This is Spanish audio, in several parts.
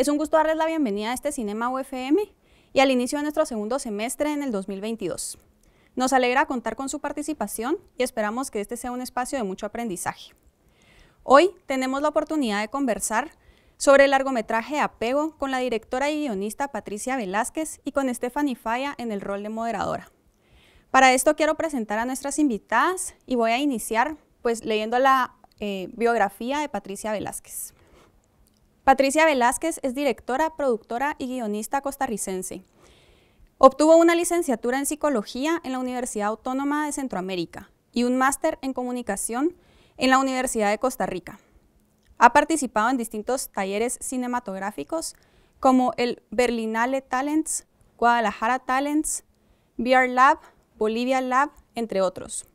Es un gusto darles la bienvenida a este Cinema UFM y al inicio de nuestro segundo semestre en el 2022. Nos alegra contar con su participación y esperamos que este sea un espacio de mucho aprendizaje. Hoy tenemos la oportunidad de conversar sobre el largometraje Apego con la directora y guionista Patricia Velázquez y con Stephanie Falla en el rol de moderadora. Para esto quiero presentar a nuestras invitadas y voy a iniciar pues leyendo la eh, biografía de Patricia Velázquez. Patricia Velázquez es directora, productora y guionista costarricense. Obtuvo una licenciatura en psicología en la Universidad Autónoma de Centroamérica y un máster en comunicación en la Universidad de Costa Rica. Ha participado en distintos talleres cinematográficos como el Berlinale Talents, Guadalajara Talents, VR Lab, Bolivia Lab, entre otros.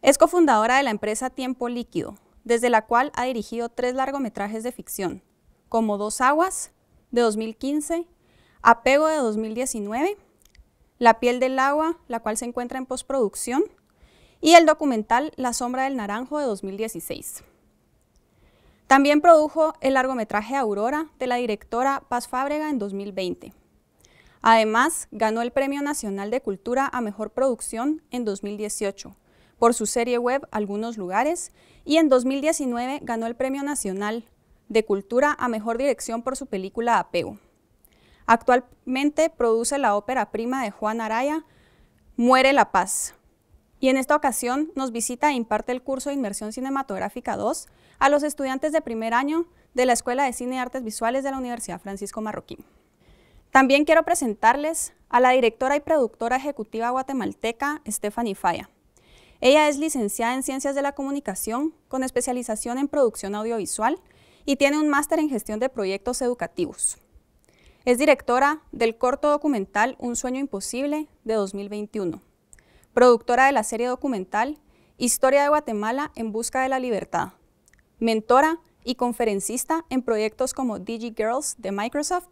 Es cofundadora de la empresa Tiempo Líquido, desde la cual ha dirigido tres largometrajes de ficción, como Dos Aguas, de 2015, Apego de 2019, La piel del agua, la cual se encuentra en postproducción, y el documental La sombra del naranjo de 2016. También produjo el largometraje Aurora de la directora Paz Fábrega en 2020. Además, ganó el Premio Nacional de Cultura a Mejor Producción en 2018 por su serie web Algunos Lugares y en 2019 ganó el Premio Nacional de Cultura a Mejor Dirección por su película Apego. Actualmente produce la ópera prima de Juan Araya, Muere la Paz. Y en esta ocasión nos visita e imparte el curso de Inmersión Cinematográfica 2 a los estudiantes de primer año de la Escuela de Cine y Artes Visuales de la Universidad Francisco Marroquín. También quiero presentarles a la directora y productora ejecutiva guatemalteca Stephanie Falla, ella es licenciada en Ciencias de la Comunicación, con especialización en producción audiovisual y tiene un máster en gestión de proyectos educativos. Es directora del corto documental Un sueño imposible de 2021, productora de la serie documental Historia de Guatemala en busca de la libertad, mentora y conferencista en proyectos como DigiGirls de Microsoft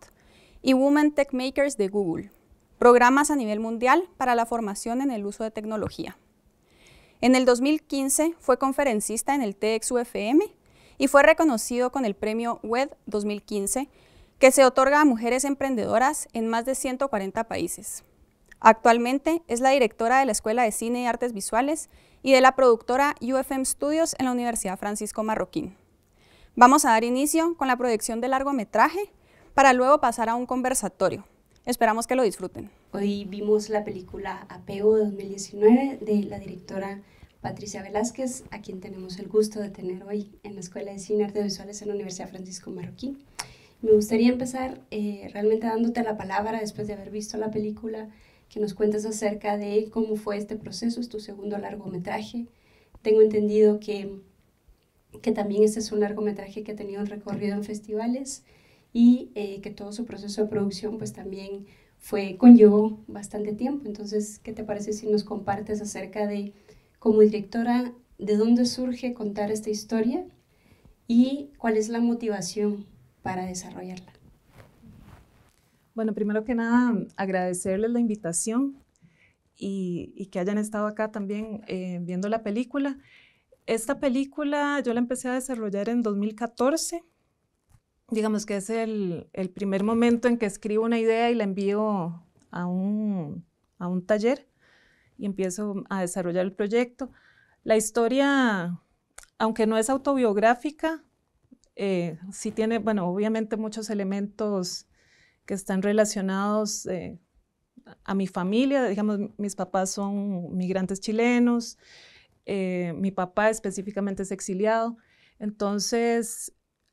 y Women Tech Makers de Google, programas a nivel mundial para la formación en el uso de tecnología. En el 2015 fue conferencista en el TXUFM y fue reconocido con el premio Web 2015, que se otorga a mujeres emprendedoras en más de 140 países. Actualmente es la directora de la Escuela de Cine y Artes Visuales y de la productora UFM Studios en la Universidad Francisco Marroquín. Vamos a dar inicio con la proyección de largometraje para luego pasar a un conversatorio. Esperamos que lo disfruten. Hoy vimos la película Apego 2019 de la directora Patricia Velázquez, a quien tenemos el gusto de tener hoy en la Escuela de Cine Artes Visuales en la Universidad Francisco Marroquín. Me gustaría empezar eh, realmente dándote la palabra después de haber visto la película, que nos cuentes acerca de cómo fue este proceso, es tu segundo largometraje. Tengo entendido que, que también este es un largometraje que ha tenido un recorrido en festivales y eh, que todo su proceso de producción pues también fue, conllevó bastante tiempo. Entonces, ¿qué te parece si nos compartes acerca de, como directora, de dónde surge contar esta historia y cuál es la motivación para desarrollarla? Bueno, primero que nada, agradecerles la invitación y, y que hayan estado acá también eh, viendo la película. Esta película yo la empecé a desarrollar en 2014 digamos que es el, primer momento en que escribo una idea y la envío a un, taller y empiezo a desarrollar el proyecto. La historia, aunque no es autobiográfica, eh, sí tiene, bueno, obviamente muchos elementos que están relacionados eh, a mi familia. Digamos, mis papás son migrantes chilenos, eh, mi papá específicamente es exiliado. Entonces,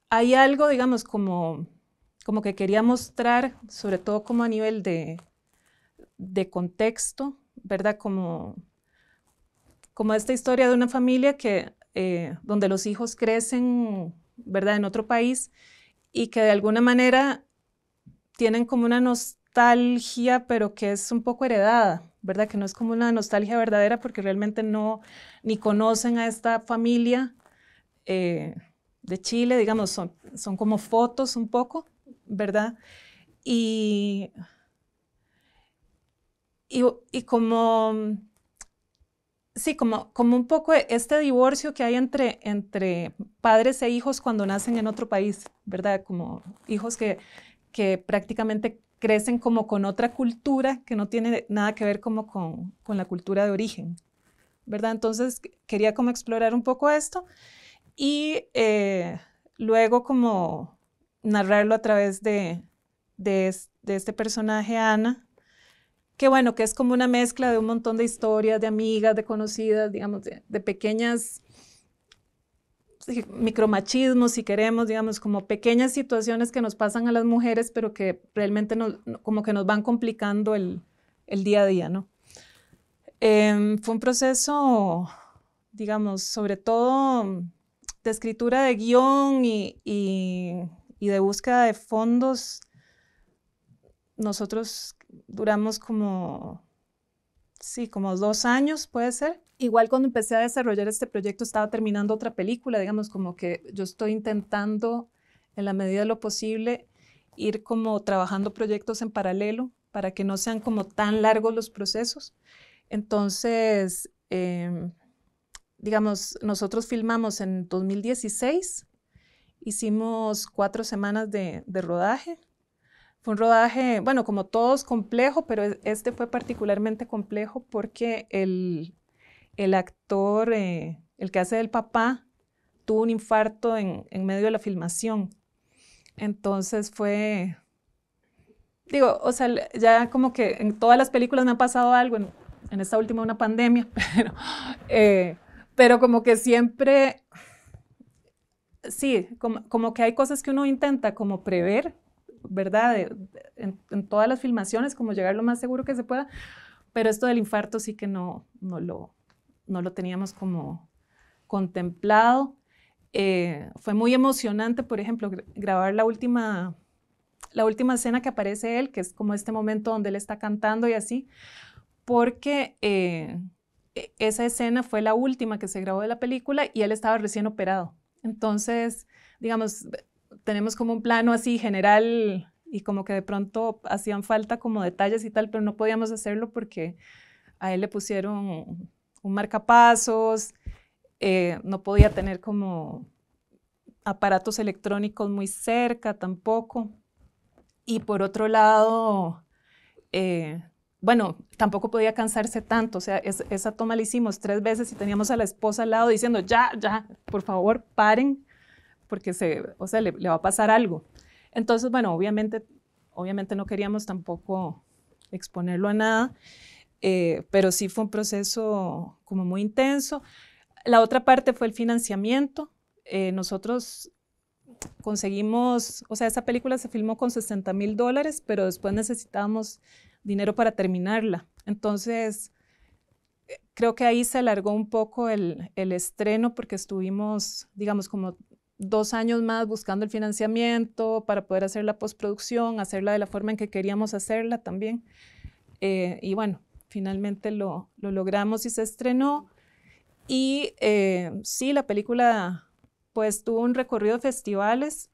hay algo, digamos, como, como que quería mostrar, sobre todo como a nivel de, de contexto, ¿verdad? Como, como esta historia de una familia que, eh, donde los hijos crecen, ¿verdad? En otro país y que de alguna manera tienen como una nostalgia, pero que es un poco heredada, ¿verdad? Que no es como una nostalgia verdadera porque realmente no, ni conocen a esta familia. Eh, de Chile, digamos, son, como fotos un poco, ¿verdad? Y, y, como, sí, como, como un poco este divorcio que hay entre, entre padres e hijos cuando nacen en otro país, ¿verdad? Como hijos que, que prácticamente crecen como con otra cultura que no tiene nada que ver como con, con la cultura de origen, ¿verdad? Entonces quería como explorar un poco esto y eh, luego como narrarlo a través de, de, este personaje, Ana, que bueno, que es como una mezcla de un montón de historias, de amigas, de conocidas, digamos, de, de pequeñas micromachismos, si queremos, digamos, como pequeñas situaciones que nos pasan a las mujeres, pero que realmente nos, como que nos van complicando el, el día a día, ¿no? Em, fue un proceso, digamos, sobre todo de escritura de guión y, y, de búsqueda de fondos, nosotros duramos como, sí, como dos años, puede ser. Igual cuando empecé a desarrollar este proyecto estaba terminando otra película, digamos, como que yo estoy intentando en la medida de lo posible ir como trabajando proyectos en paralelo para que no sean como tan largos los procesos. Entonces, em, digamos, nosotros filmamos en 2016, hicimos cuatro semanas de, rodaje. Fue un rodaje, bueno, como todos complejo, pero e, este fue particularmente complejo porque el, el actor, eh, el que hace del papá, tuvo un infarto en, en, medio de la filmación. Entonces fue, digo, o sea, ya como que en todas las películas me ha pasado algo, en, esta última una pandemia, pero eh, pero como que siempre, sí, como, que hay cosas que uno intenta como prever, ¿verdad? en, todas las filmaciones, como llegar lo más seguro que se pueda, pero esto del infarto sí que no, no, lo, no lo teníamos como contemplado. Eh, fue muy emocionante, por ejemplo, grabar la última, la última escena que aparece él, que es como este momento donde él está cantando y así, porque... Eh, e-, esa escena fue la última que se grabó de la película y él estaba recién operado. Entonces, digamos, tenemos como un plano así general y como que de pronto hacían falta como detalles y tal, pero no podíamos hacerlo porque a él le pusieron un marcapasos, eh, no podía tener como aparatos electrónicos muy cerca tampoco. Y por otro lado, eh, bueno, tampoco podía cansarse tanto, o sea, esa toma la hicimos tres veces y teníamos a la esposa al lado diciendo, ya, ya, por favor, paren, porque se, o sea, le, va a pasar algo. Entonces, bueno, obviamente, obviamente no queríamos tampoco exponerlo a nada, eh, pero sí fue un proceso como muy intenso. La otra parte fue el financiamiento. Eh, nosotros conseguimos, o sea, esa película se filmó con 60 mil dólares, pero después necesitábamos dinero para terminarla. Entonces, eh, creo que ahí se alargó un poco el, estreno porque estuvimos, digamos, como dos años más buscando el financiamiento para poder hacer la postproducción, hacerla de la forma en que queríamos hacerla también. Eh, y bueno, finalmente lo, logramos y se estrenó. Y eh, sí, la película pues tuvo un recorrido de festivales,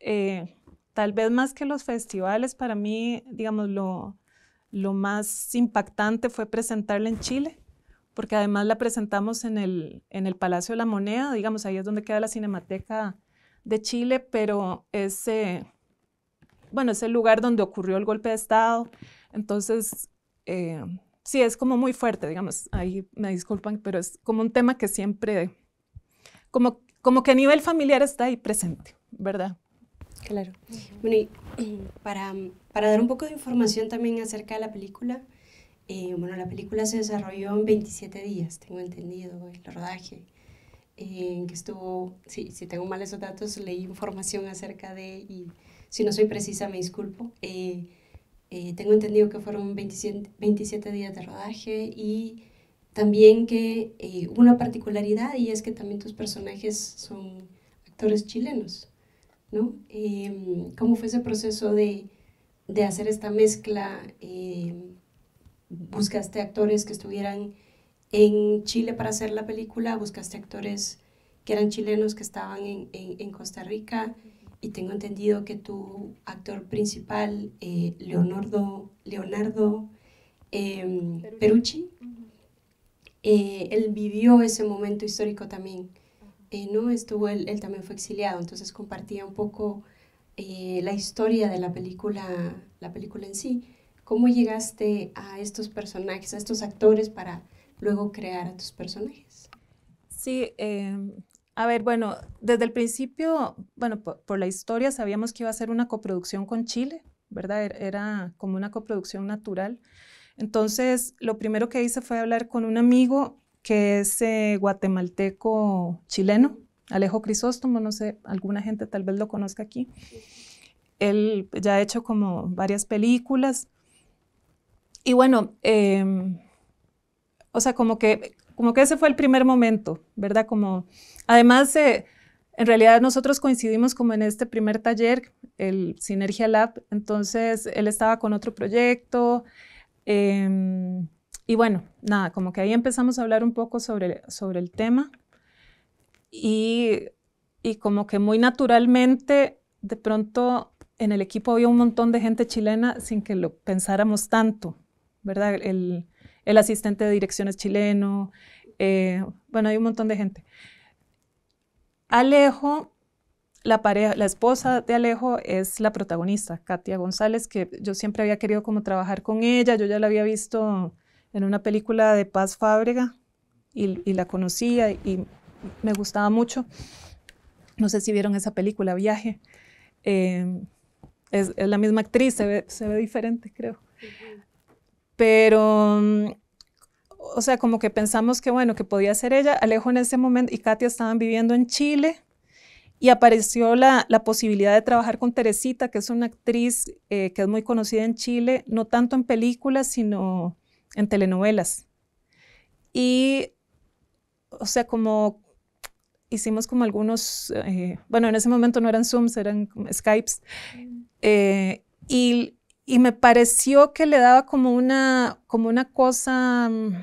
tal vez más que los festivales, para mí, digamos, lo, lo más impactante fue presentarla en Chile, porque además la presentamos en el, en el Palacio de la Moneda, digamos, ahí es donde queda la Cinemateca de Chile, pero ese, bueno, es el lugar donde ocurrió el golpe de Estado. Entonces, eh, sí, es como muy fuerte, digamos, ahí me disculpan, pero es como un tema que siempre, como, como que a nivel familiar está ahí presente, ¿verdad? Claro. Bueno, y para para dar un poco de información también acerca de la película, eh, bueno, la película se desarrolló en 27 días, tengo entendido, el rodaje, eh, que estuvo, si tengo mal esos datos, leí información acerca de, y si no soy precisa, me disculpo. Eh, tengo entendido que fueron 27, días de rodaje y también que una particularidad y es que también tus personajes son actores chilenos, ¿no? ¿Cómo fue ese proceso de de hacer esta mezcla? Eh, ¿Buscaste actores que estuvieran en Chile para hacer la película? ¿Buscaste actores que eran chilenos que estaban en, Costa Rica? Y tengo entendido que tu actor principal, eh, Leonardo, Leonardo em, Perucci, eh, él vivió ese momento histórico también. ¿no? Estuvo, él, él, también fue exiliado, entonces compartía un poco eh, la historia de la película, la película en sí. ¿Cómo llegaste a estos personajes, a estos actores para luego crear a tus personajes? Sí, em, a ver, bueno, desde el principio, bueno, por, la historia sabíamos que iba a ser una coproducción con Chile, ¿verdad? Er-, era como una coproducción natural. Entonces, lo primero que hice fue hablar con un amigo que es eh, guatemalteco chileno Alejo Crisóstomo, no sé, alguna gente tal vez lo conozca aquí. Él ya ha hecho como varias películas. Y bueno, em, o sea, como que, como que ese fue el primer momento, ¿verdad? Como, además, en realidad nosotros coincidimos como en este primer taller, el Sinergia Lab, entonces él estaba con otro proyecto. Em, y bueno, nada, como que ahí empezamos a hablar un poco sobre, sobre el tema y, como que muy naturalmente, de pronto en el equipo había un montón de gente chilena sin que lo pensáramos tanto, ¿verdad? El, asistente de direcciones chileno, eh, bueno, hay un montón de gente. Alejo, la pareja, la esposa de Alejo es la protagonista, Katia González, que yo siempre había querido como trabajar con ella, yo ya la había visto en una película de Paz Fábrega y la conocía y me gustaba mucho. No sé si vieron esa película, Viaje. Em, es, la misma actriz, se ve, diferente, creo. Pero, o sea, como que pensamos que, bueno, que podía ser ella. Alejo en ese momento y Katia estaban viviendo en Chile y apareció la, posibilidad de trabajar con Teresita, que es una actriz eh, que es muy conocida en Chile, no tanto en películas, sino en telenovelas. Y, o sea, como hicimos como algunos, eh, bueno, en ese momento no eran Zooms, eran Skypes, eh, y, y, me pareció que le daba como una, como una cosa mm,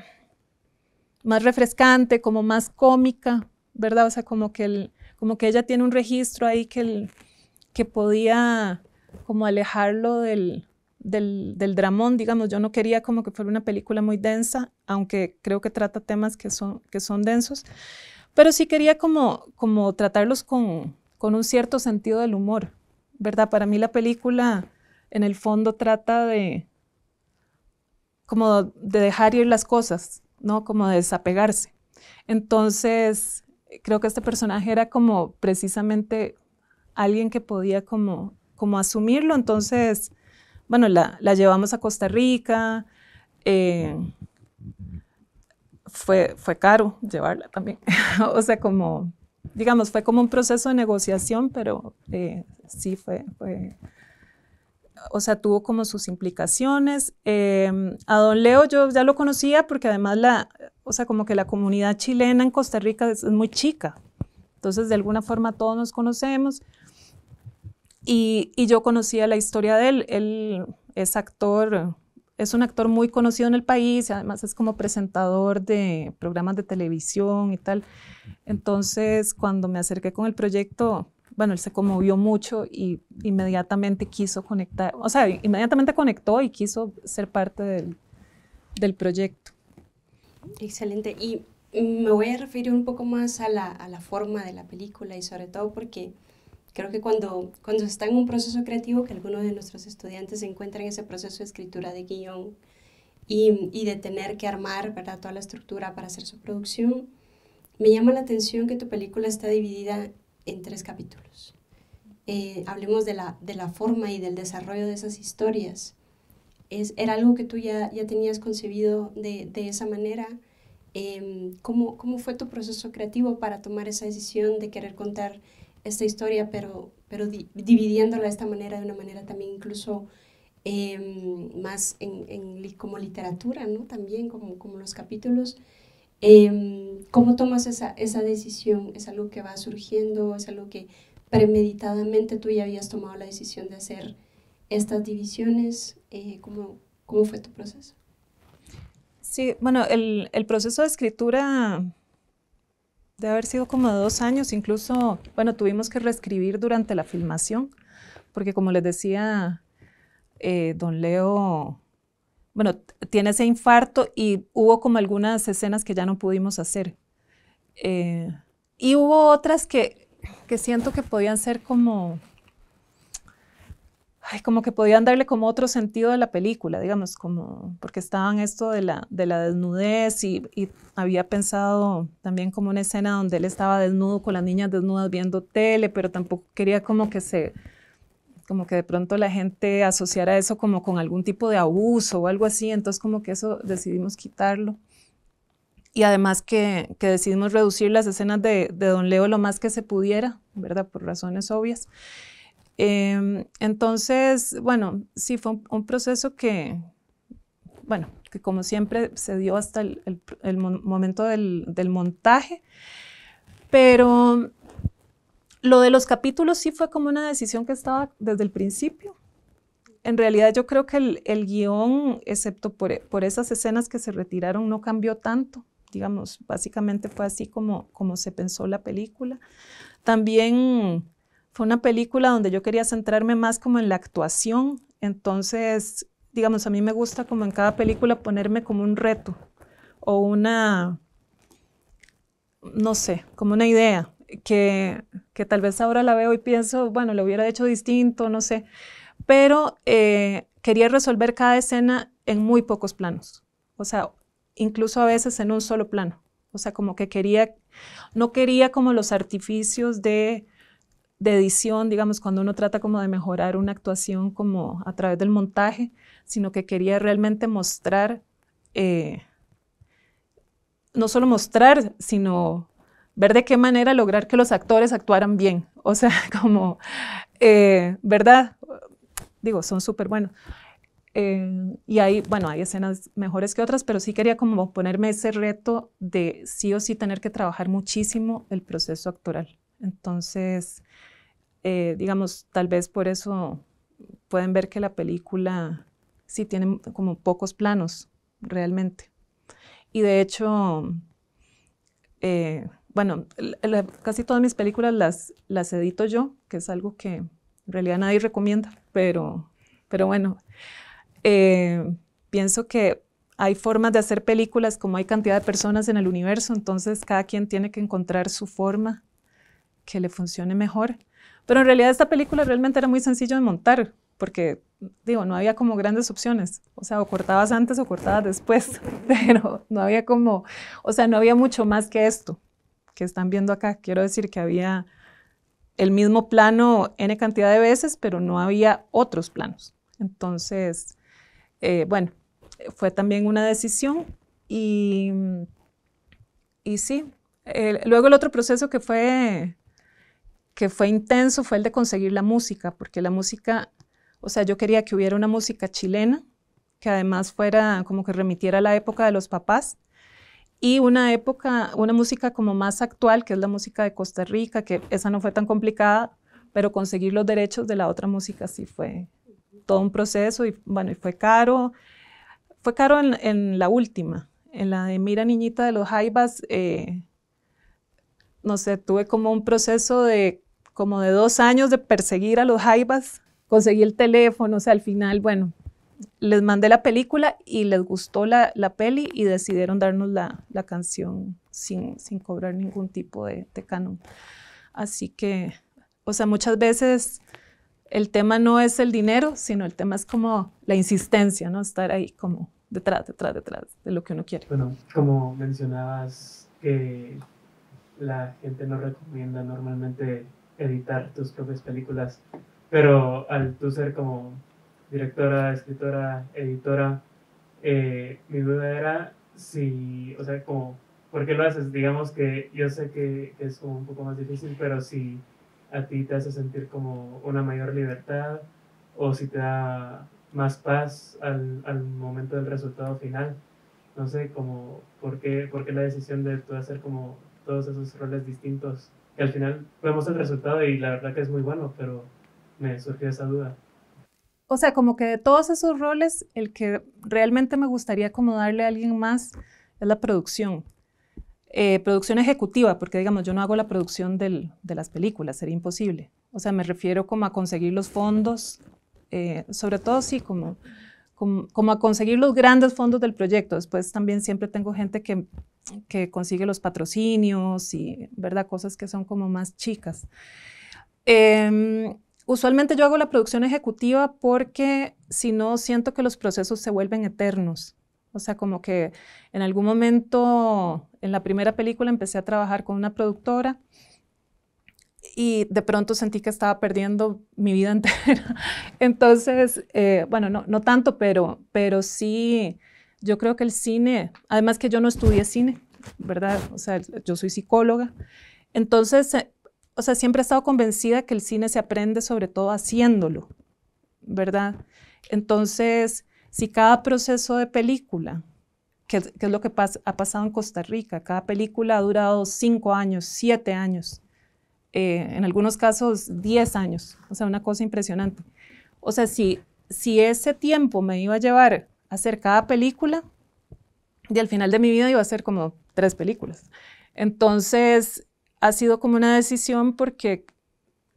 más refrescante, como más cómica, ¿verdad? O sea, como que, el, como que ella tiene un registro ahí que, el, que podía como alejarlo del, del, del, dramón, digamos, yo no quería como que fuera una película muy densa, aunque creo que trata temas que son, que son densos, pero sí quería como, como tratarlos con, con un cierto sentido del humor, ¿verdad? Para mí la película en el fondo trata de como de dejar ir las cosas, ¿no? Como de desapegarse. Entonces, creo que este personaje era como precisamente alguien que podía como, como asumirlo. Entonces, bueno, la, llevamos a Costa Rica, eh, fue, fue caro llevarla también. o sea, como, digamos, fue como un proceso de negociación, pero eh, sí fue, fue, o sea, tuvo como sus implicaciones. Em, a don Leo yo ya lo conocía porque además la, o sea, como que la comunidad chilena en Costa Rica es, muy chica. Entonces, de alguna forma todos nos conocemos. Y, y yo conocía la historia de él. Él es actor es un actor muy conocido en el país, además es como presentador de programas de televisión y tal. Entonces, cuando me acerqué con el proyecto, bueno, él se conmovió mucho y inmediatamente quiso conectar, o sea, inmediatamente conectó y quiso ser parte del, del proyecto. Excelente. Y me voy a referir un poco más a la, a la forma de la película y sobre todo porque Creo que cuando, cuando está en un proceso creativo, que algunos de nuestros estudiantes se encuentran en ese proceso de escritura de guión y, y de tener que armar ¿verdad? toda la estructura para hacer su producción, me llama la atención que tu película está dividida en tres capítulos. Eh, hablemos de la, de la forma y del desarrollo de esas historias. Es, ¿Era algo que tú ya, ya tenías concebido de, de esa manera? Em, ¿cómo, ¿Cómo fue tu proceso creativo para tomar esa decisión de querer contar esta historia, pero, pero dividiéndola de esta manera, de una manera también incluso em, más en, en, como literatura, ¿no? También como, como los capítulos. Em, ¿Cómo tomas esa, esa decisión? ¿Es algo que va surgiendo? ¿Es algo que premeditadamente tú ya habías tomado la decisión de hacer estas divisiones? Eh, ¿cómo, ¿cómo, fue tu proceso? Sí, bueno, el, el proceso de escritura de haber sido como dos años, incluso, bueno, tuvimos que reescribir durante la filmación, porque como les decía, eh, don Leo, bueno, tiene ese infarto y hubo como algunas escenas que ya no pudimos hacer. Eh, y hubo otras que, que siento que podían ser como como que podían darle como otro sentido a la película, digamos, como porque estaban esto de la, de la desnudez y, había pensado también como una escena donde él estaba desnudo con las niñas desnudas viendo tele, pero tampoco quería como que se, como que de pronto la gente asociara eso como con algún tipo de abuso o algo así, entonces como que eso decidimos quitarlo. Y además que, que decidimos reducir las escenas de, de Don Leo lo más que se pudiera, ¿verdad? Por razones obvias. Em, entonces, bueno, sí, fue un, proceso que, bueno, que como siempre se dio hasta el, momento del, montaje, pero lo de los capítulos sí fue como una decisión que estaba desde el principio. En realidad yo creo que el, guión, excepto por, e, por, esas escenas que se retiraron, no cambió tanto. Digamos, básicamente fue así como, como se pensó la película. También fue una película donde yo quería centrarme más como en la actuación, entonces, digamos, a mí me gusta como en cada película ponerme como un reto o una, no sé, como una idea que, que tal vez ahora la veo y pienso, bueno, lo hubiera hecho distinto, no sé, pero eh, quería resolver cada escena en muy pocos planos, o sea, incluso a veces en un solo plano, o sea, como que quería, no quería como los artificios de de edición, digamos, cuando uno trata como de mejorar una actuación como a través del montaje, sino que quería realmente mostrar, eh, no solo mostrar, sino ver de qué manera lograr que los actores actuaran bien. O sea, como, eh, ¿verdad? Digo, son súper buenos. Eh, y ahí, bueno, hay escenas mejores que otras, pero sí quería como ponerme ese reto de sí o sí tener que trabajar muchísimo el proceso actoral. Entonces, eh, digamos, tal vez por eso pueden ver que la película sí tiene como pocos planos, realmente. Y de hecho, eh, bueno, casi todas mis películas las, las edito yo, que es algo que en realidad nadie recomienda, pero, pero bueno, eh, pienso que hay formas de hacer películas como hay cantidad de personas en el universo, entonces cada quien tiene que encontrar su forma que le funcione mejor. Pero en realidad esta película realmente era muy sencillo de montar, porque digo, no había como grandes opciones, o sea, o cortabas antes o cortabas después, pero no había como, o sea, no había mucho más que esto que están viendo acá. Quiero decir que había el mismo plano n cantidad de veces, pero no había otros planos. Entonces, eh, bueno, fue también una decisión y, y sí. luego el otro proceso que fue que fue intenso fue el de conseguir la música, porque la música, o sea, yo quería que hubiera una música chilena, que además fuera como que remitiera a la época de los papás, y una época, una música como más actual, que es la música de Costa Rica, que esa no fue tan complicada, pero conseguir los derechos de la otra música sí fue todo un proceso y bueno, y fue caro. Fue caro en, la última, en la de Mira Niñita de los Jaibas eh, no sé, tuve como un proceso de como de dos años de perseguir a los jaibas, conseguí el teléfono, o sea, al final, bueno, les mandé la película y les gustó la, la peli y decidieron darnos la, la canción sin, sin, cobrar ningún tipo de, de canon. Así que, o sea, muchas veces el tema no es el dinero, sino el tema es como la insistencia, ¿no? Estar ahí como detrás, detrás, detrás de lo que uno quiere. Bueno, como mencionabas, que eh, la gente no recomienda normalmente editar tus propias películas, pero al tú ser como directora, escritora, editora, eh, mi duda era si, o sea, como, ¿por qué lo haces? Digamos que yo sé que, es como un poco más difícil, pero si a ti te hace sentir como una mayor libertad o si te da más paz al, momento del resultado final. No sé, como, ¿por qué, por qué la decisión de tú hacer como todos esos roles distintos? al final vemos el resultado y la verdad que es muy bueno, pero me surgió esa duda. O sea, como que de todos esos roles, el que realmente me gustaría darle a alguien más es la producción. Eh, producción ejecutiva, porque digamos, yo no hago la producción de las películas, sería imposible. O sea, me refiero como a conseguir los fondos, eh, sobre todo sí, como, como, a conseguir los grandes fondos del proyecto. Después también siempre tengo gente que que consigue los patrocinios y, ¿verdad? Cosas que son como más chicas. Em, usualmente yo hago la producción ejecutiva porque si no, siento que los procesos se vuelven eternos. O sea, como que en algún momento, en la primera película, empecé a trabajar con una productora y de pronto sentí que estaba perdiendo mi vida entera. Entonces, eh, bueno, no, no tanto, pero, pero sí yo creo que el cine, además que yo no estudié cine, ¿verdad? O sea, yo soy psicóloga. Entonces, eh, o sea, siempre he estado convencida que el cine se aprende sobre todo haciéndolo, ¿verdad? Entonces, si cada proceso de película, que, es lo que ha pasado en Costa Rica, cada película ha durado cinco años, siete años, eh, en algunos casos diez años, o sea, una cosa impresionante. O sea, si, si ese tiempo me iba a llevar hacer cada película y al final de mi vida iba a hacer como tres películas. Entonces, ha sido como una decisión porque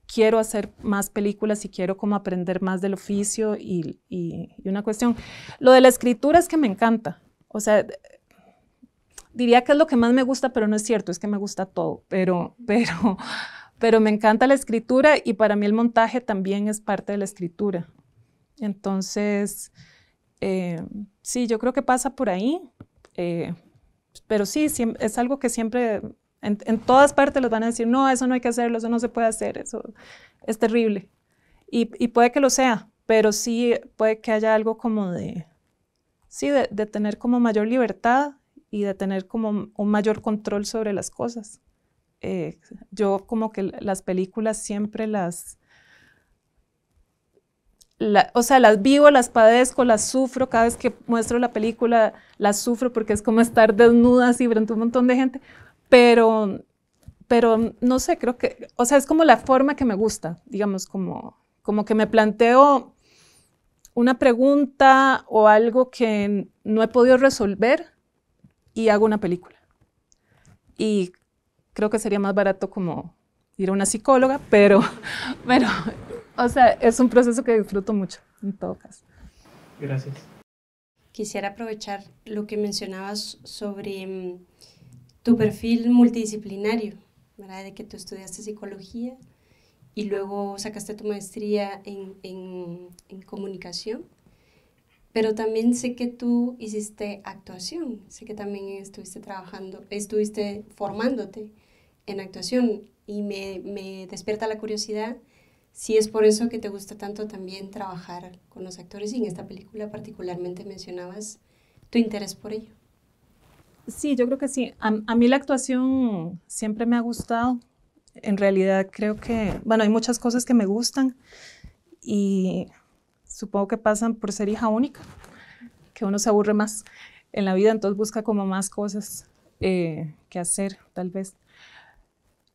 quiero hacer más películas y quiero como aprender más del oficio y, una cuestión. Lo de la escritura es que me encanta. O sea, diría que es lo que más me gusta, pero no es cierto, es que me gusta todo. Pero, pero, pero me encanta la escritura y para mí el montaje también es parte de la escritura. Entonces, eh, sí, yo creo que pasa por ahí, eh, pero sí, es algo que siempre, en, todas partes les van a decir, no, eso no hay que hacerlo, eso no se puede hacer, eso es terrible. Y, puede que lo sea, pero sí puede que haya algo como de, sí, de, tener como mayor libertad y de tener como un mayor control sobre las cosas. Eh, yo como que las películas siempre las o sea, las vivo, las padezco, las sufro, cada vez que muestro la película las sufro porque es como estar desnuda así frente a un montón de gente, pero, pero no sé, creo que, o sea, es como la forma que me gusta, digamos, como, como que me planteo una pregunta o algo que no he podido resolver y hago una película. Y creo que sería más barato como ir a una psicóloga, pero, pero o sea, es un proceso que disfruto mucho, en todo caso. Gracias. Quisiera aprovechar lo que mencionabas sobre mm, tu perfil multidisciplinario, ¿verdad? De que tú estudiaste psicología y luego sacaste tu maestría en, en, en comunicación. Pero también sé que tú hiciste actuación, sé que también estuviste trabajando, estuviste formándote en actuación y me, me despierta la curiosidad si es por eso que te gusta tanto también trabajar con los actores y en esta película particularmente mencionabas tu interés por ello. Sí, yo creo que sí. A, mí la actuación siempre me ha gustado. En realidad creo que, bueno, hay muchas cosas que me gustan y supongo que pasan por ser hija única, que uno se aburre más en la vida, entonces busca como más cosas eh, que hacer, tal vez.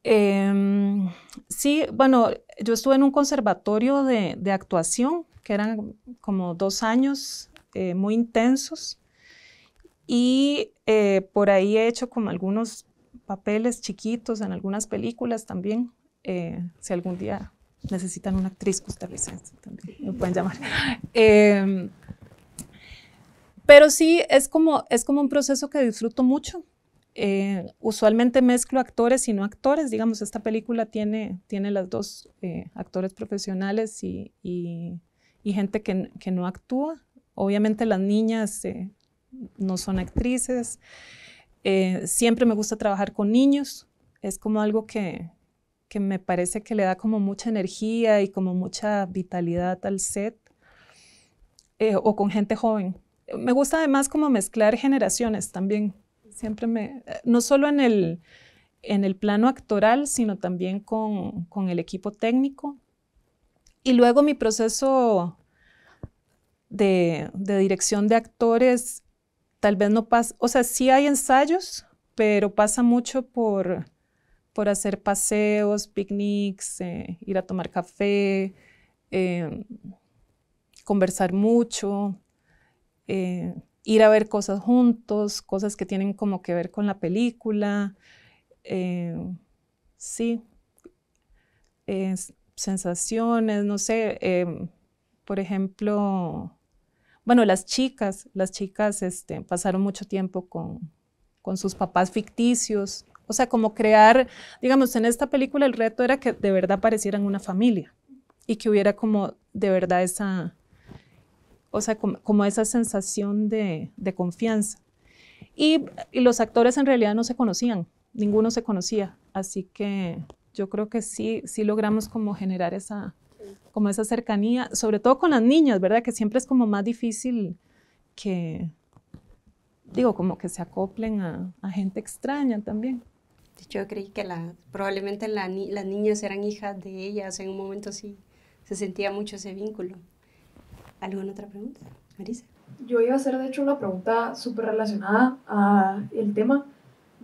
Em, sí, bueno, yo estuve en un conservatorio de, actuación, que eran como dos años eh, muy intensos, y eh, por ahí he hecho como algunos papeles chiquitos en algunas películas también, eh, si algún día necesitan una actriz costarricense también, me pueden llamar. Em, pero sí, es como, es como un proceso que disfruto mucho eh, usualmente mezclo actores y no actores. Digamos, esta película tiene, tiene las dos, eh, actores profesionales y, gente que, no actúa. Obviamente las niñas eh, no son actrices. siempre me gusta trabajar con niños. Es como algo que, que me parece que le da como mucha energía y como mucha vitalidad al set. o con gente joven. Me gusta además como mezclar generaciones también siempre me, eh, no solo en el, en el plano actoral, sino también con, el equipo técnico. Y luego mi proceso de, dirección de actores tal vez no pasa, o sea, sí hay ensayos, pero pasa mucho por, hacer paseos, picnics, eh, ir a tomar café, em, conversar mucho. Eh, ir a ver cosas juntos, cosas que tienen como que ver con la película. Eh, sí, sensaciones, no sé, em, por ejemplo, bueno, las chicas, las chicas este, pasaron mucho tiempo con, con sus papás ficticios, o sea, como crear, digamos, en esta película el reto era que de verdad parecieran una familia y que hubiera como de verdad esa, o sea, como, esa sensación de, confianza. Y, los actores en realidad no se conocían, ninguno se conocía, así que yo creo que sí, sí logramos como generar esa, como esa cercanía, sobre todo con las niñas, ¿verdad? Que siempre es como más difícil que, digo, como que se acoplen a, gente extraña también. Yo creí que probablemente las niñas eran hijas de ellas, en un momento sí se sentía mucho ese vínculo. ¿Alguna otra pregunta, Marisa? Yo iba a hacer, de hecho, una pregunta súper relacionada al tema.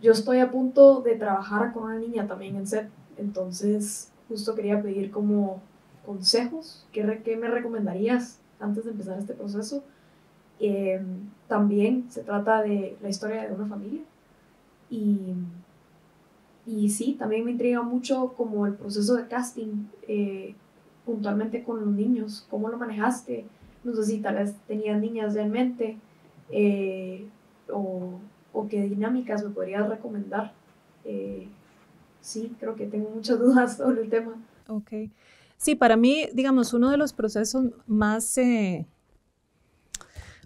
Yo estoy a punto de trabajar con una niña también en SET, entonces justo quería pedir como consejos, ¿qué, me recomendarías antes de empezar este proceso? Em, también se trata de la historia de una familia y, y sí, también me intriga mucho como el proceso de casting eh, puntualmente con los niños, cómo lo manejaste, no sé si tal vez tenías niñas en mente eh, o, qué dinámicas me podrías recomendar. Eh, sí, creo que tengo muchas dudas sobre el tema. Ok. Sí, para mí, digamos, uno de los procesos más, eh,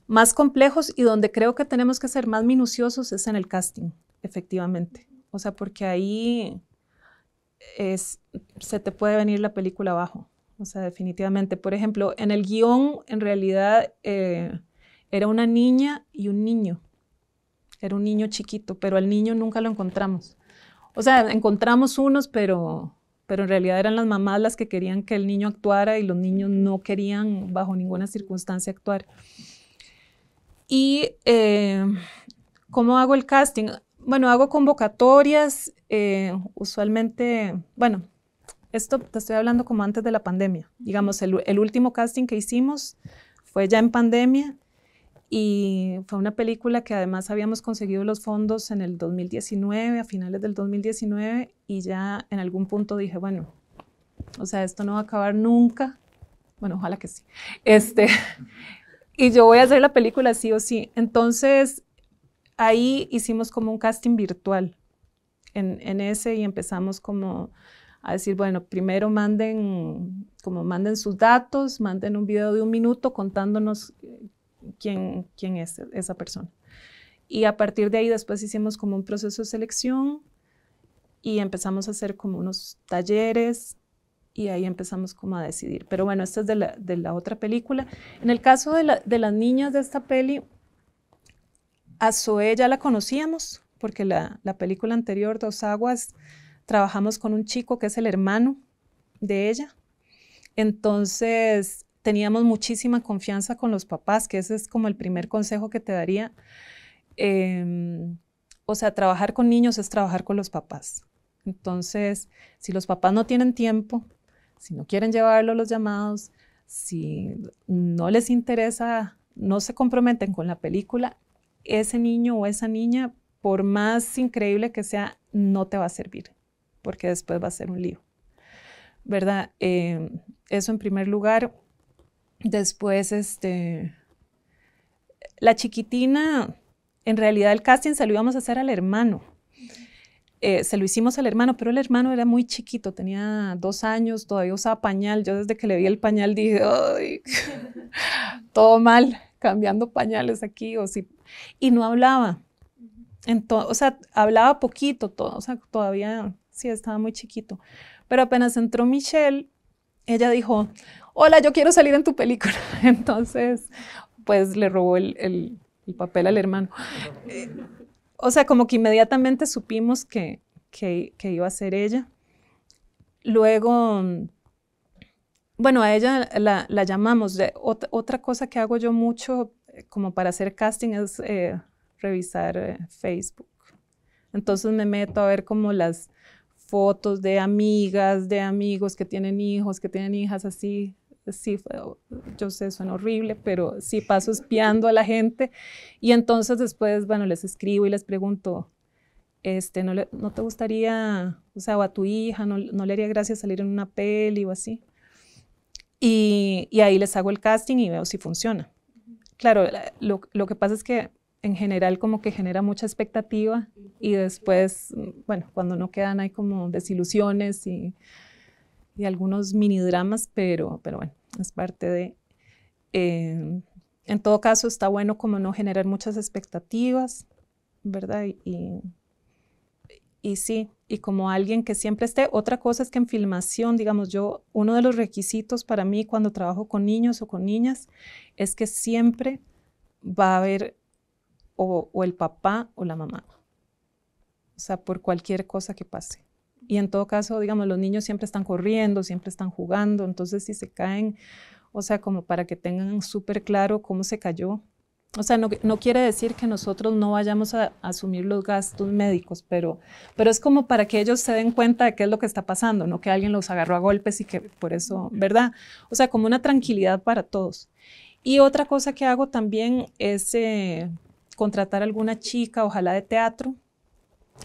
más complejos y donde creo que tenemos que ser más minuciosos es en el casting, efectivamente. O sea, porque ahí es, se te puede venir la película abajo. O sea, definitivamente. Por ejemplo, en el guión, en realidad, eh, era una niña y un niño. Era un niño chiquito, pero al niño nunca lo encontramos. O sea, encontramos unos, pero, pero en realidad eran las mamás las que querían que el niño actuara y los niños no querían bajo ninguna circunstancia actuar. Y eh, ¿Cómo hago el casting? Bueno, hago convocatorias, eh, usualmente, bueno, esto te estoy hablando como antes de la pandemia. Digamos, el, último casting que hicimos fue ya en pandemia y fue una película que además habíamos conseguido los fondos en el 2019, a finales del 2019, y ya en algún punto dije, bueno, o sea, esto no va a acabar nunca. Bueno, ojalá que sí. Este, y yo voy a hacer la película sí o sí. Entonces, ahí hicimos como un casting virtual en ese y empezamos como a decir, bueno, primero manden, como manden sus datos, manden un video de un minuto contándonos eh, quién, quién es e, esa persona. Y a partir de ahí después hicimos como un proceso de selección y empezamos a hacer como unos talleres y ahí empezamos como a decidir. Pero bueno, esta es de la, de la otra película. En el caso de, la, de, las niñas de esta peli, a Zoe ya la conocíamos porque la, la película anterior, Dos Aguas, trabajamos con un chico que es el hermano de ella. Entonces, teníamos muchísima confianza con los papás, que ese es como el primer consejo que te daría. Em, o sea, trabajar con niños es trabajar con los papás. Entonces, si los papás no tienen tiempo, si no quieren llevarlo a los llamados, si no les interesa, no se comprometen con la película, ese niño o esa niña, por más increíble que sea, no te va a servir porque después va a ser un lío. ¿Verdad? Eh, eso en primer lugar. Después, este, la chiquitina, en realidad el casting se lo íbamos a hacer al hermano. Eh, se lo hicimos al hermano, pero el hermano era muy chiquito, tenía dos años, todavía usaba pañal. Yo desde que le vi el pañal dije, Ay, todo mal, cambiando pañales aquí. O si... Y no hablaba. o sea, hablaba poquito, todo, o sea, todavía sí, estaba muy chiquito. Pero apenas entró Michelle, ella dijo, hola, yo quiero salir en tu película. Entonces, pues le robó el, el, papel al hermano. Eh, o sea, como que inmediatamente supimos que, que, que iba a ser ella. Luego, bueno, a ella la, llamamos. otra cosa que hago yo mucho eh, como para hacer casting es eh, revisar Facebook. Entonces me meto a ver como las, fotos de amigas, de amigos que tienen hijos, que tienen hijas así. Oh, yo sé, suena horrible, pero sí paso espiando a la gente. Y entonces después, bueno, les escribo y les pregunto, este, no, no te gustaría, o sea, o a tu hija, no, le haría gracia salir en una peli o así. Y, y ahí les hago el casting y veo si funciona. Claro, lo que pasa es que en general como que genera mucha expectativa y después, bueno, cuando no quedan hay como desilusiones y, y algunos mini dramas, pero, pero bueno, es parte de... Eh, en todo caso, está bueno como no generar muchas expectativas, ¿verdad? Y, y sí, y como alguien que siempre esté, otra cosa es que en filmación, digamos, yo, uno de los requisitos para mí cuando trabajo con niños o con niñas es que siempre va a haber o, el papá o la mamá. O sea, por cualquier cosa que pase. Y en todo caso, digamos, los niños siempre están corriendo, siempre están jugando, entonces si se caen, o sea, como para que tengan súper claro cómo se cayó. O sea, no, quiere decir que nosotros no vayamos a, asumir los gastos médicos, pero, pero es como para que ellos se den cuenta de qué es lo que está pasando, no que alguien los agarró a golpes y que por eso, ¿verdad? O sea, como una tranquilidad para todos. Y otra cosa que hago también es eh, contratar a alguna chica, ojalá de teatro,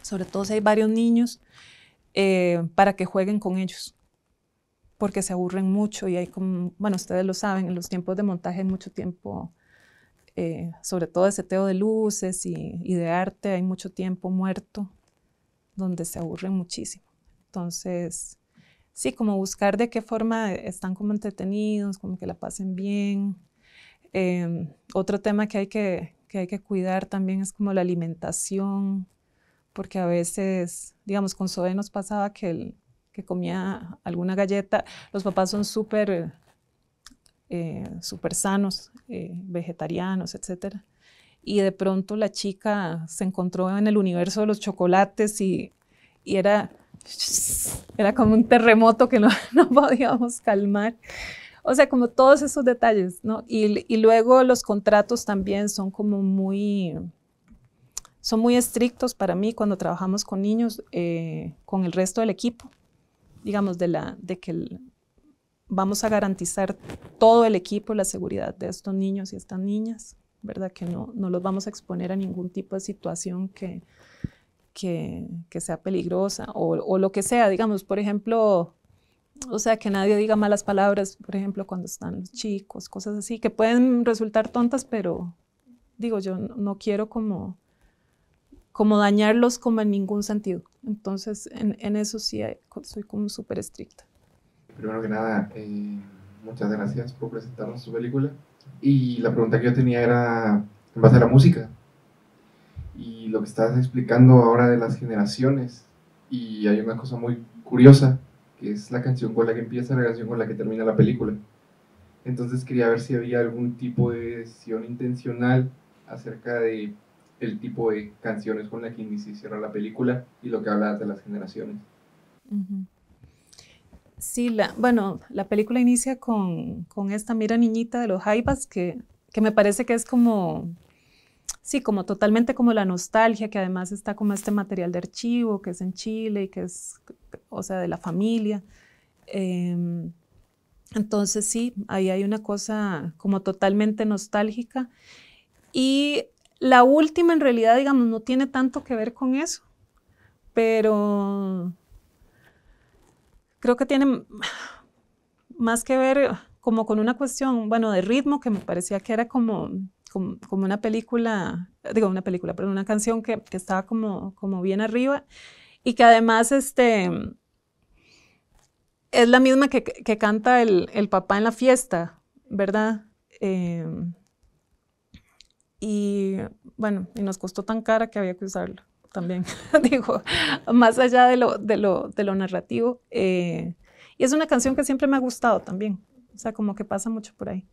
sobre todo si hay varios niños, eh, para que jueguen con ellos, porque se aburren mucho y hay como, bueno, ustedes lo saben, en los tiempos de montaje hay mucho tiempo, eh, sobre todo de seteo de luces y, de arte, hay mucho tiempo muerto donde se aburren muchísimo. Entonces, sí, como buscar de qué forma están como entretenidos, como que la pasen bien. Em, otro tema que hay que, que hay que cuidar también es como la alimentación, porque a veces, digamos, con Zoe nos pasaba que, el, que comía alguna galleta, los papás son súper eh, super sanos, eh, vegetarianos, etcétera, Y de pronto la chica se encontró en el universo de los chocolates y, era, era como un terremoto que no podíamos calmar. O sea, como todos esos detalles, ¿no? Y, luego los contratos también son como muy, son muy estrictos para mí cuando trabajamos con niños, eh, con el resto del equipo, digamos, de, la, de que vamos a garantizar todo el equipo la seguridad de estos niños y estas niñas, ¿verdad? Que no, no los vamos a exponer a ningún tipo de situación que, que, sea peligrosa o, lo que sea. Digamos, por ejemplo, o sea, que nadie diga malas palabras, por ejemplo, cuando están los chicos, cosas así, que pueden resultar tontas, pero digo, yo no, quiero como, como dañarlos como en ningún sentido. Entonces, en, eso sí soy como súper estricta. Primero que nada, eh, muchas gracias por presentarnos su película. Y la pregunta que yo tenía era en base a la música y lo que estás explicando ahora de las generaciones. Y hay una cosa muy curiosa es la canción con la que empieza, la canción con la que termina la película. Entonces quería ver si había algún tipo de decisión intencional acerca de el tipo de canciones con la que inicia cierra la película y lo que habla de las generaciones. Sí, bueno, la película inicia con, esta mira niñita de los Jaibas, que me parece que es como Sí, como totalmente como la nostalgia, que además está como este material de archivo que es en Chile y que es, o sea, de la familia. Em, entonces sí, ahí hay una cosa como totalmente nostálgica. Y la última en realidad, digamos, no tiene tanto que ver con eso, pero creo que tiene más que ver como con una cuestión, bueno, de ritmo, que me parecía que era como como, una película, digo una película, pero una canción que, que estaba como, como bien arriba y que además este, es la misma que, que canta el, el, papá en la fiesta, ¿verdad? Em, y bueno, y nos costó tan cara que había que usarlo también, digo, más allá de lo, de lo, de lo narrativo. Eh, y es una canción que siempre me ha gustado también, o sea, como que pasa mucho por ahí.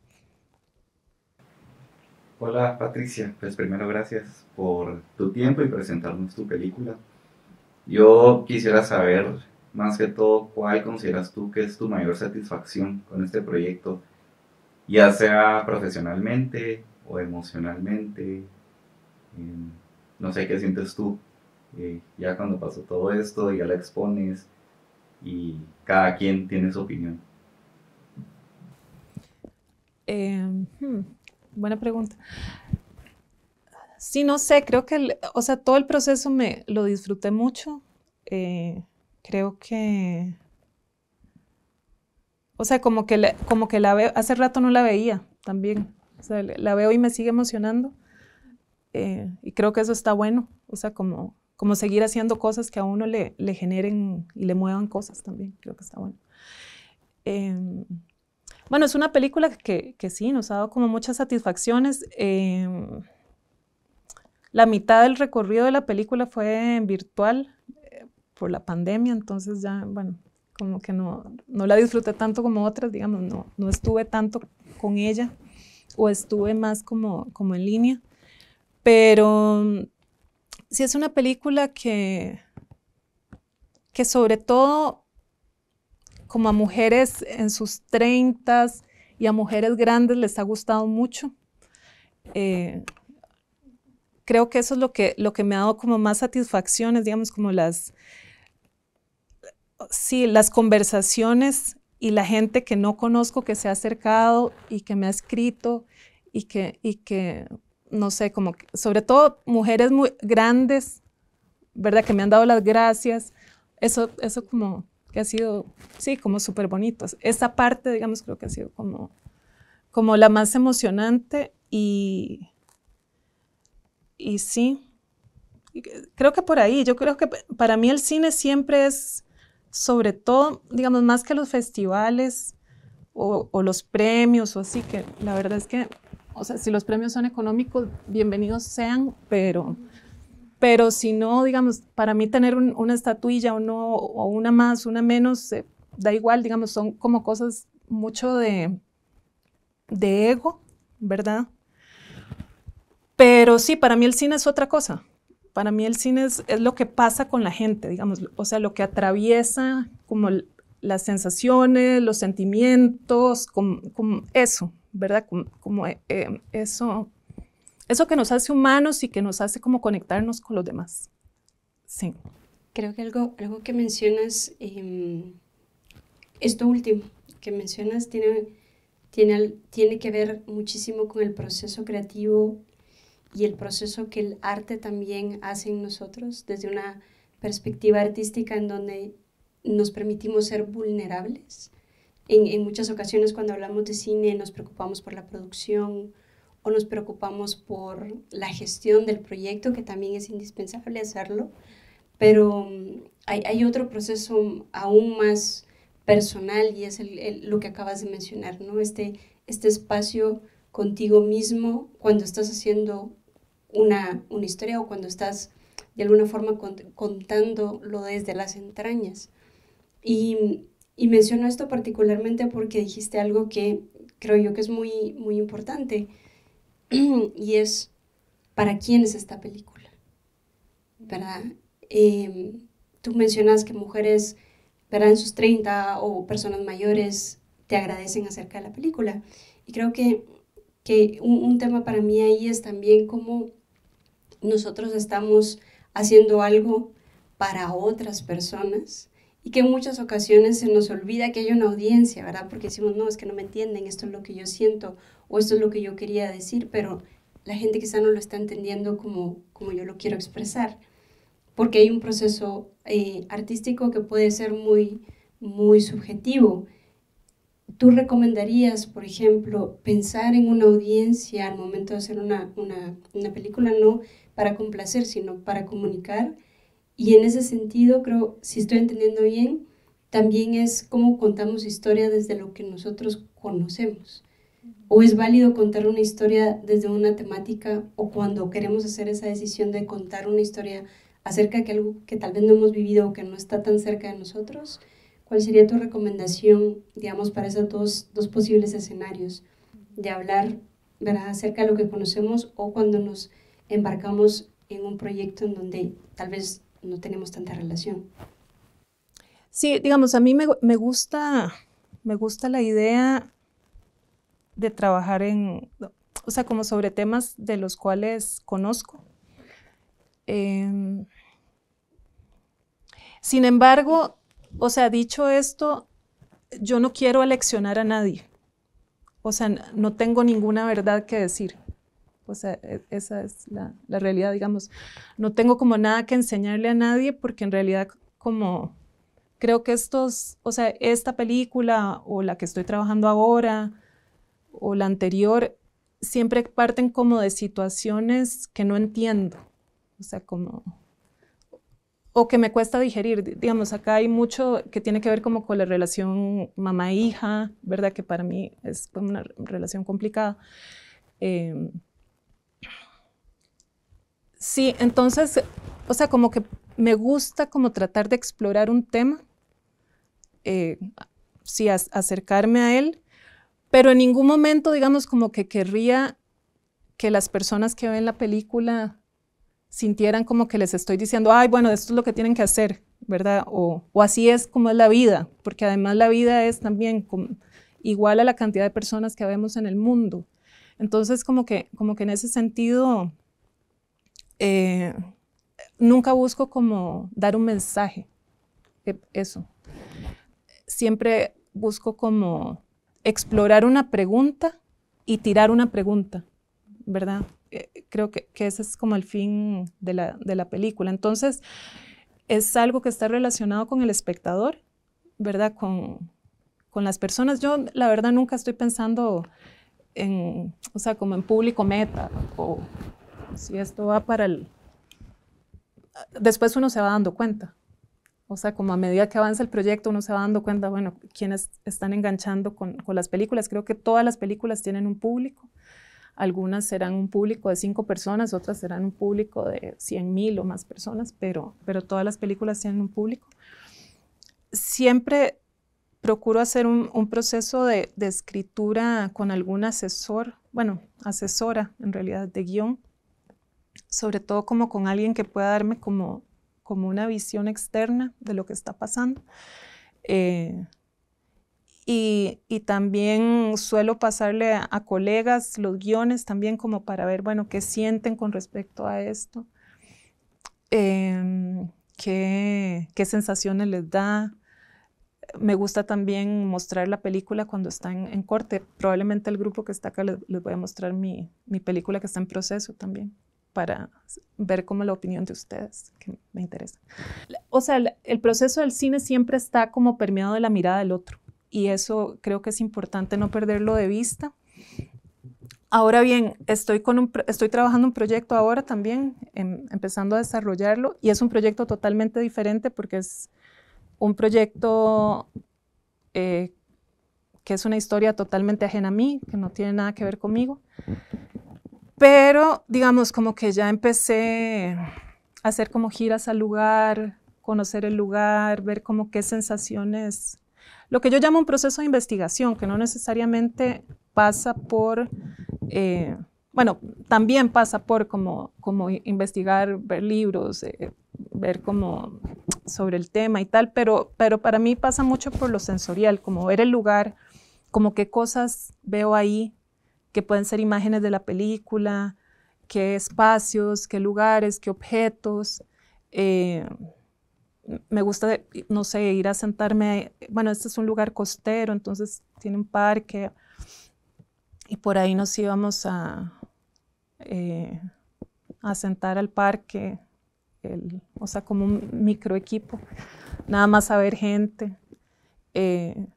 Hola Patricia, pues primero gracias por tu tiempo y presentarnos tu película. Yo quisiera saber más que todo cuál consideras tú que es tu mayor satisfacción con este proyecto, ya sea profesionalmente o emocionalmente. Em, no sé qué sientes tú eh, ya cuando pasó todo esto, ya la expones y cada quien tiene su opinión. Eh, buena pregunta. Sí, no sé, creo que, o sea, todo el proceso me lo disfruté mucho. Eh, creo que, o sea, como que, como que la veo, hace rato no la veía también. O sea, la veo y me sigue emocionando. Eh, y creo que eso está bueno. O sea, como, como seguir haciendo cosas que a uno le, le generen y le muevan cosas también. Creo que está bueno. Em, bueno, es una película que, sí, nos ha dado como muchas satisfacciones. Em, la mitad del recorrido de la película fue virtual eh, por la pandemia, entonces ya, bueno, como que no, no la disfruté tanto como otras, digamos, no, estuve tanto con ella o estuve más como, como en línea. Pero mm, sí es una película que, que sobre todo como a mujeres en sus treintas y a mujeres grandes les ha gustado mucho. Eh, creo que eso es lo que, lo que me ha dado como más satisfacciones, digamos, como las, sí, las conversaciones y la gente que no conozco que se ha acercado y que me ha escrito y que, y que no sé, como sobre todo mujeres muy grandes, ¿verdad? Que me han dado las gracias. Eso, eso como que ha sido, sí, como súper bonito. Esa parte, digamos, creo que ha sido como, como la más emocionante y, y sí, creo que por ahí, yo creo que para mí el cine siempre es, sobre todo, digamos, más que los festivales o, o los premios o así, que la verdad es que, o sea, si los premios son económicos, bienvenidos sean, pero pero si no, digamos, para mí tener una estatuilla o, no, o una más, una menos, da igual, digamos, son como cosas mucho de, ego, ¿verdad? Pero sí, para mí el cine es otra cosa. Para mí el cine es, lo que pasa con la gente, digamos, o sea, lo que atraviesa como las sensaciones, los sentimientos, como, eso, ¿verdad? Como, eh, eh, eso eso que nos hace humanos y que nos hace como conectarnos con los demás. Sí. Creo que algo, que mencionas, em, esto último que mencionas tiene, que ver muchísimo con el proceso creativo y el proceso que el arte también hace en nosotros desde una perspectiva artística en donde nos permitimos ser vulnerables. en, muchas ocasiones cuando hablamos de cine nos preocupamos por la producción, o nos preocupamos por la gestión del proyecto, que también es indispensable hacerlo, pero mm, hay, hay otro proceso aún más personal y es el, lo que acabas de mencionar, ¿no? Este, este espacio contigo mismo cuando estás haciendo una, una historia o cuando estás de alguna forma cont contándolo desde las entrañas. Y, y, menciono esto particularmente porque dijiste algo que creo yo que es muy, muy importante. y es para quién es esta película, ¿verdad? Em, tú mencionas que mujeres, ¿verdad? En sus 30 o personas mayores te agradecen acerca de la película. Y creo que, un tema para mí ahí es también cómo nosotros estamos haciendo algo para otras personas y que en muchas ocasiones se nos olvida que hay una audiencia, ¿verdad? Porque decimos, no, es que no me entienden, esto es lo que yo siento o esto es lo que yo quería decir, pero la gente quizá no lo está entendiendo como, yo lo quiero expresar, porque hay un proceso eh, artístico que puede ser muy, muy subjetivo. ¿Tú recomendarías, por ejemplo, pensar en una audiencia al momento de hacer una película, no para complacer, sino para comunicar? Y en ese sentido, creo, si estoy entendiendo bien, también es cómo contamos historia desde lo que nosotros conocemos. O es válido contar una historia desde una temática o cuando queremos hacer esa decisión de contar una historia acerca de algo que tal vez no hemos vivido o que no está tan cerca de nosotros, ¿cuál sería tu recomendación, digamos, para esos dos, dos posibles escenarios? De hablar ¿verdad? acerca de lo que conocemos o cuando nos embarcamos en un proyecto en donde tal vez no tenemos tanta relación. Sí, digamos, a mí me, gusta, me gusta la idea de trabajar en, o sea, como sobre temas de los cuales conozco. Em, sin embargo, o sea, dicho esto, yo no quiero aleccionar a nadie. O sea, no tengo ninguna verdad que decir. O sea, e, esa es la, realidad, digamos. No tengo como nada que enseñarle a nadie porque en realidad como creo que estos, o sea, esta película o la que estoy trabajando ahora o la anterior, siempre parten como de situaciones que no entiendo, o sea, como, o que me cuesta digerir. Digamos, acá hay mucho que tiene que ver como con la relación mamá-hija, ¿verdad? Que para mí es una relación complicada. Eh, Sí, entonces, o sea, como que me gusta como tratar de explorar un tema, eh, sí, acercarme a él, pero en ningún momento, digamos, como que querría que las personas que ven la película sintieran como que les estoy diciendo, ay, bueno, esto es lo que tienen que hacer, ¿verdad? O, así es como es la vida, porque además la vida es también igual a la cantidad de personas que vemos en el mundo. Entonces, como que, como que en ese sentido, eh, nunca busco como dar un mensaje, e, eso. Siempre busco como explorar una pregunta y tirar una pregunta, ¿verdad? Eh, creo que, ese es como el fin de la, película. Entonces, es algo que está relacionado con el espectador, ¿verdad? Con, con las personas. Yo, la verdad, nunca estoy pensando en, o sea, como en público meta o, si esto va para el... Después uno se va dando cuenta. O sea, como a medida que avanza el proyecto, uno se va dando cuenta, bueno, quienes están enganchando con, las películas. Creo que todas las películas tienen un público. Algunas serán un público de cinco personas, otras serán un público de cien mil o más personas, pero, todas las películas tienen un público. Siempre procuro hacer un, proceso de, de, escritura con algún asesor, bueno, asesora en realidad de guión, sobre todo como con alguien que pueda darme como, una visión externa de lo que está pasando. Eh, y, también suelo pasarle a, colegas los guiones también como para ver, bueno, qué sienten con respecto a esto, em, qué, sensaciones les da. Me gusta también mostrar la película cuando está en, corte. Probablemente el grupo que está acá les, voy a mostrar mi película que está en proceso también para ver es la opinión de ustedes, que me interesa. O sea, el, proceso del cine siempre está como permeado de la mirada del otro y eso creo que es importante no perderlo de vista. Ahora bien, estoy, con un, estoy trabajando un proyecto ahora también, em, empezando a desarrollarlo y es un proyecto totalmente diferente porque es un proyecto eh, que es una historia totalmente ajena a mí, que no tiene nada que ver conmigo pero, digamos, como que ya empecé a hacer como giras al lugar, conocer el lugar, ver como qué sensaciones, lo que yo llamo un proceso de investigación, que no necesariamente pasa por... Eh, bueno, también pasa por como, como investigar, ver libros, eh, ver como sobre el tema y tal, pero, pero para mí pasa mucho por lo sensorial, como ver el lugar, como qué cosas veo ahí que pueden ser imágenes de la película, qué espacios, qué lugares, qué objetos. Eh, me gusta, no sé, ir a sentarme, bueno, este es un lugar costero, entonces tiene un parque y por ahí nos íbamos a, eh, a sentar al parque, el, o sea, como un micro equipo, nada más a ver gente. Eh,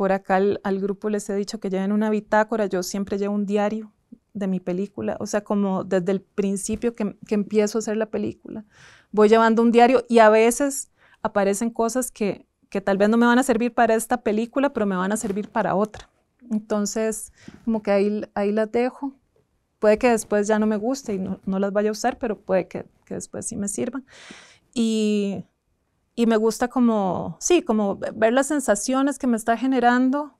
por acá al, grupo les he dicho que lleven una bitácora, yo siempre llevo un diario de mi película, o sea, como desde el principio que, empiezo a hacer la película, voy llevando un diario y a veces aparecen cosas que, tal vez no me van a servir para esta película, pero me van a servir para otra. Entonces, como que ahí, ahí las dejo. Puede que después ya no me guste y no, las vaya a usar, pero puede que, que después sí me sirvan. Y y me gusta como, sí, como ver las sensaciones que me está generando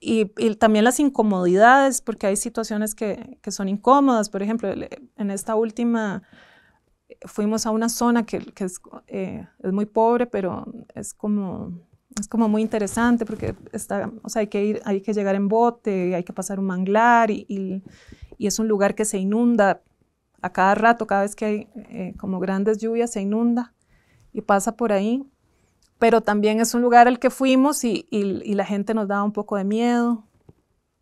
y, también las incomodidades, porque hay situaciones que, que, son incómodas. Por ejemplo, en esta última eh, fuimos a una zona que, que es, eh, es, muy pobre, pero es como, es como muy interesante porque está, o sea, hay, que ir, hay que llegar en bote, hay que pasar un manglar y, y, es un lugar que se inunda a cada rato, cada vez que hay eh, como grandes lluvias se inunda y pasa por ahí. Pero también es un lugar al que fuimos y, la gente nos daba un poco de miedo,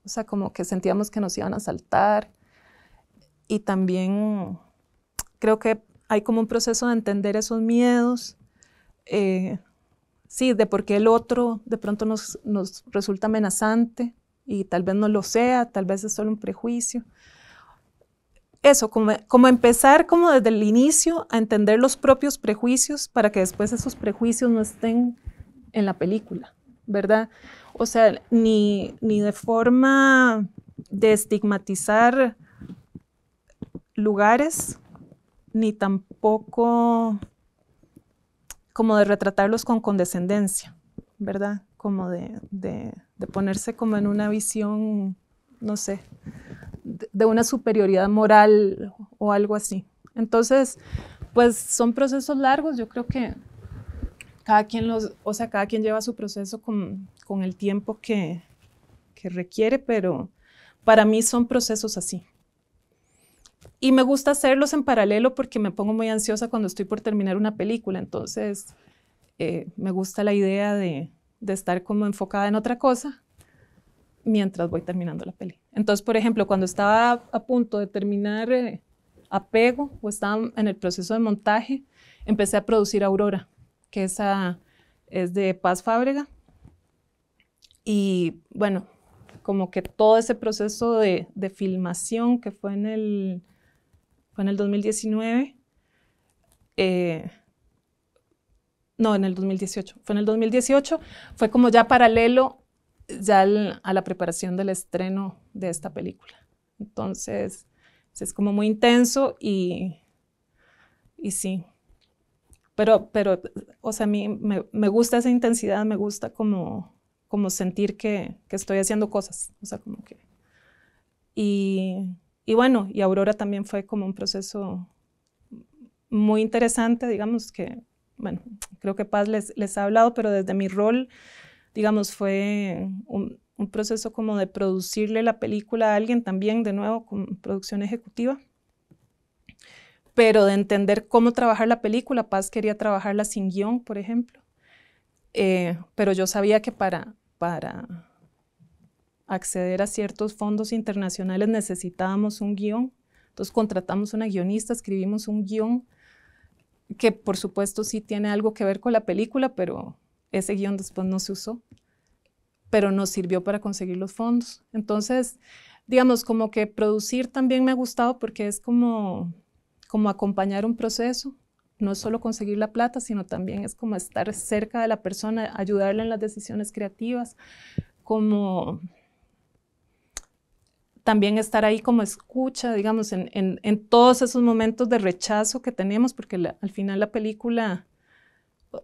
o sea, como que sentíamos que nos iban a saltar. Y también creo que hay como un proceso de entender esos miedos, eh, sí, de por qué el otro de pronto nos resulta amenazante y tal vez no lo sea, tal vez es solo un prejuicio eso, como, empezar como desde el inicio a entender los propios prejuicios para que después esos prejuicios no estén en la película, ¿verdad? O sea, ni, de forma de estigmatizar lugares, ni tampoco como de retratarlos con condescendencia, ¿verdad? Como de ponerse como en una visión, no sé, de una superioridad moral o algo así. Entonces, pues son procesos largos, yo creo que cada quien los, o sea, cada quien lleva su proceso con, el tiempo que, que requiere, pero para mí son procesos así. Y me gusta hacerlos en paralelo porque me pongo muy ansiosa cuando estoy por terminar una película, entonces eh, me gusta la idea de, de estar como enfocada en otra cosa mientras voy terminando la película. Entonces, por ejemplo, cuando estaba a punto de terminar eh, apego o estaba en el proceso de montaje, empecé a producir Aurora, que esa es de Paz Fábrega. Y bueno, como que todo ese proceso de, filmación que fue en el, el 2019, eh, no, en el 2018, fue en el 2018, fue como ya paralelo ya a la preparación del estreno de esta película. Entonces, es como muy intenso y, y sí. Pero, pero, o sea, a mí me, gusta esa intensidad, me gusta como, como sentir que, estoy haciendo cosas, o sea, como que... Y, y bueno, y Aurora también fue como un proceso muy interesante, digamos que, bueno, creo que Paz les, les ha hablado, pero desde mi rol digamos, fue un, proceso como de producirle la película a alguien también, de nuevo, con producción ejecutiva pero de entender cómo trabajar la película. Paz quería trabajarla sin guión, por ejemplo. Eh, pero yo sabía que para, para acceder a ciertos fondos internacionales necesitábamos un guión. Entonces contratamos una guionista, escribimos un guión que por supuesto sí tiene algo que ver con la película, pero ese guión después no se usó, pero nos sirvió para conseguir los fondos. Entonces, digamos, como que producir también me ha gustado porque es como, como acompañar un proceso. No es solo conseguir la plata, sino también es como estar cerca de la persona, ayudarle en las decisiones creativas, como también estar ahí como escucha, digamos, en, todos esos momentos de rechazo que tenemos, porque al final la película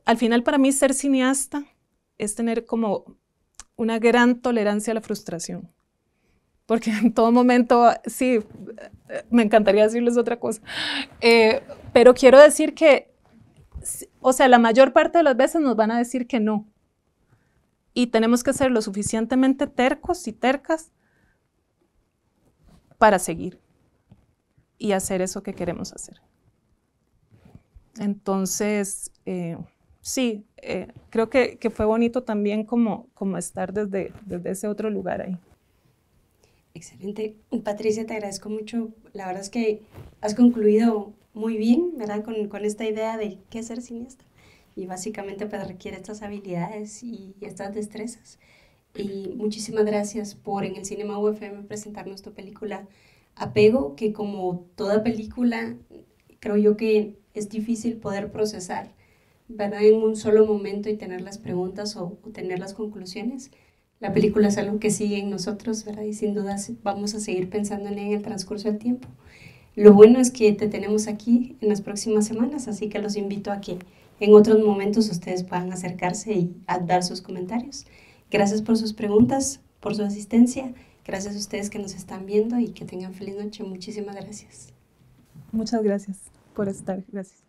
al final para mí ser cineasta es tener como una gran tolerancia a la frustración. Porque en todo momento, sí, me encantaría decirles otra cosa. Eh, pero quiero decir que, o sea, la mayor parte de las veces nos van a decir que no. Y tenemos que ser lo suficientemente tercos y tercas para seguir y hacer eso que queremos hacer. Entonces, eh, sí, eh, creo que, fue bonito también como, estar desde, desde ese otro lugar ahí. Excelente. Patricia, te agradezco mucho. La verdad es que has concluido muy bien, ¿verdad? Con, esta idea de qué ser cineasta. Y básicamente pues requiere estas habilidades y, y estas destrezas. Y muchísimas gracias por en el Cinema UFM presentarnos tu película Apego, que como toda película, creo yo que es difícil poder procesar en un solo momento y tener las preguntas o, tener las conclusiones. La película es algo que sigue en nosotros, Y sin duda vamos a seguir pensando en ella en el transcurso del tiempo. Lo bueno es que te tenemos aquí en las próximas semanas, así que los invito a que en otros momentos ustedes puedan acercarse y dar sus comentarios. Gracias por sus preguntas, por su asistencia. Gracias a ustedes que nos están viendo y que tengan feliz noche. Muchísimas gracias. Muchas gracias por estar. Gracias.